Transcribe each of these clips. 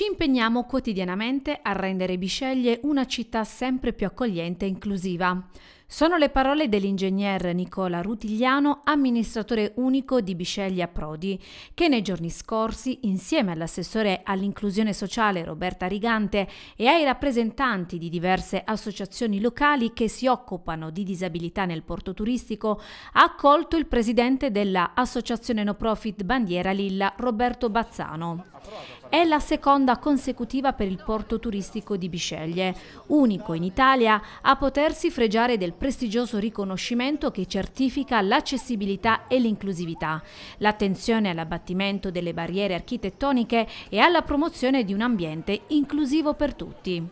Ci impegniamo quotidianamente a rendere Bisceglie una città sempre più accogliente e inclusiva. Sono le parole dell'ingegner Nicola Rutigliano, amministratore unico di Bisceglie a Prodi, che nei giorni scorsi, insieme all'assessore all'inclusione sociale Roberta Rigante e ai rappresentanti di diverse associazioni locali che si occupano di disabilità nel porto turistico, ha accolto il presidente della associazione no profit Bandiera Lilla, Roberto Bazzano. È la seconda consecutiva per il porto turistico di Bisceglie, unico in Italia a potersi fregiare del prestigioso riconoscimento che certifica l'accessibilità e l'inclusività, l'attenzione all'abbattimento delle barriere architettoniche e alla promozione di un ambiente inclusivo per tutti.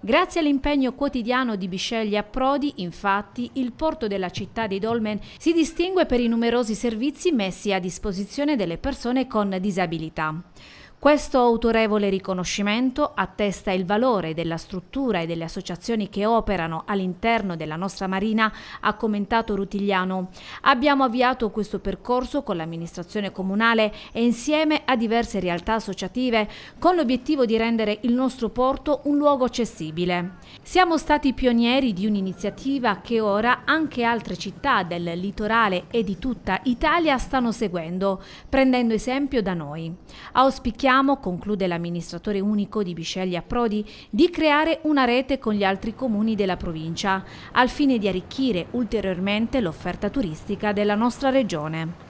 Grazie all'impegno quotidiano di Bisceglie a Prodi, infatti, il porto della città dei Dolmen si distingue per i numerosi servizi messi a disposizione delle persone con disabilità. Questo autorevole riconoscimento attesta il valore della struttura e delle associazioni che operano all'interno della nostra Marina, ha commentato Rutigliano. Abbiamo avviato questo percorso con l'amministrazione comunale e insieme a diverse realtà associative con l'obiettivo di rendere il nostro porto un luogo accessibile. Siamo stati pionieri di un'iniziativa che ora anche altre città del litorale e di tutta Italia stanno seguendo, prendendo esempio da noi. Auspichiamo cerchiamo, conclude l'amministratore unico di Bisceglia Prodi, di creare una rete con gli altri comuni della provincia, al fine di arricchire ulteriormente l'offerta turistica della nostra regione.